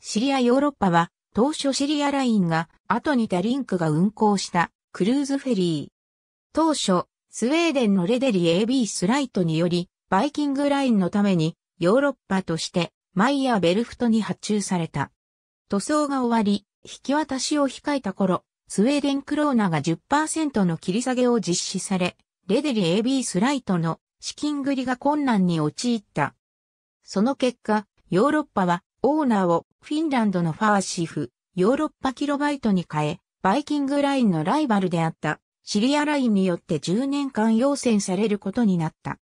シリアヨーロッパは、当初シリアラインが、後にタリンクが運行したクルーズフェリー。当初、スウェーデンのレデリ AB スライトにより、バイキングラインのために、ヨーロッパとして、マイヤー・ベルフトに発注された。塗装が終わり、引き渡しを控えた頃、スウェーデンクローナが10%の切り下げを実施され、レデリ AB スライトの資金繰りが困難に陥った。その結果、ヨーロッパはオーナーをフィンランドのファーシフ、ヨーロッパキロバイトに変え、バイキングラインのライバルであったシリアラインによって10年間要請されることになった。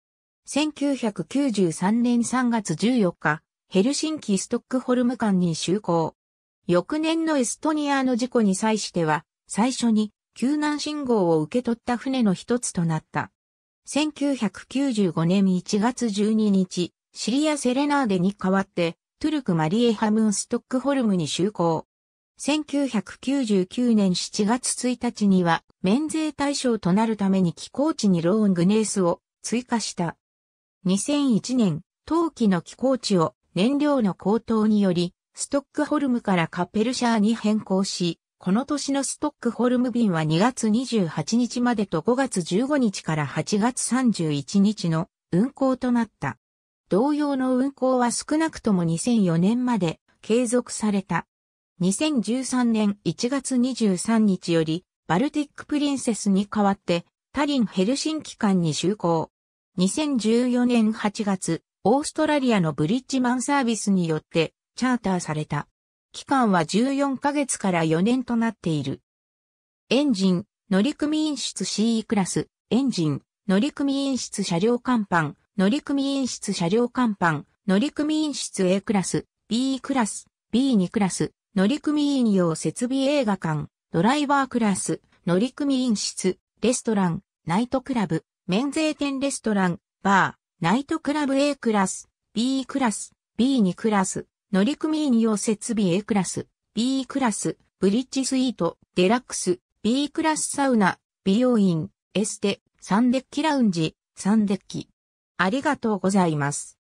1993年3月14日、ヘルシンキ・ストックホルム間に就航。翌年のエストニアの事故に際しては、最初に救難信号を受け取った船の一つとなった。1995年1月12日、シリア・セレナーデに代わってトゥルクマリエハムンストックホルムに就航。1999年7月1日には免税対象となるために寄港地にローングネースを追加した。2001年、冬季の寄港地を燃料の高騰により、ストックホルムからカッペルシャーに変更し、この年のストックホルム便は2月28日までと5月15日から8月31日の運行となった。同様の運行は少なくとも2004年まで継続された。2013年1月23日より、バルティックプリンセスに代わって、タリン・ヘルシン機関に就航。2014年8月、オーストラリアのブリッジマンサービスによって、チャーターされた。期間は14ヶ月から4年となっている。エンジン、乗組員室 CE クラス、エンジン、乗組員室車両甲板、乗組員室車両甲板、乗組員室 A クラス、B クラス、B2 クラス、乗組員用設備映画館、ドライバークラス、乗組員室、レストラン、ナイトクラブ、免税店レストラン、バー、ナイトクラブ A クラス、B クラス、B2 クラス、乗組員用設備 A クラス、B クラス、ブリッジスイート、デラックス、B クラスサウナ、美容院、エステ、サンデッキラウンジ、サンデッキ。ありがとうございます。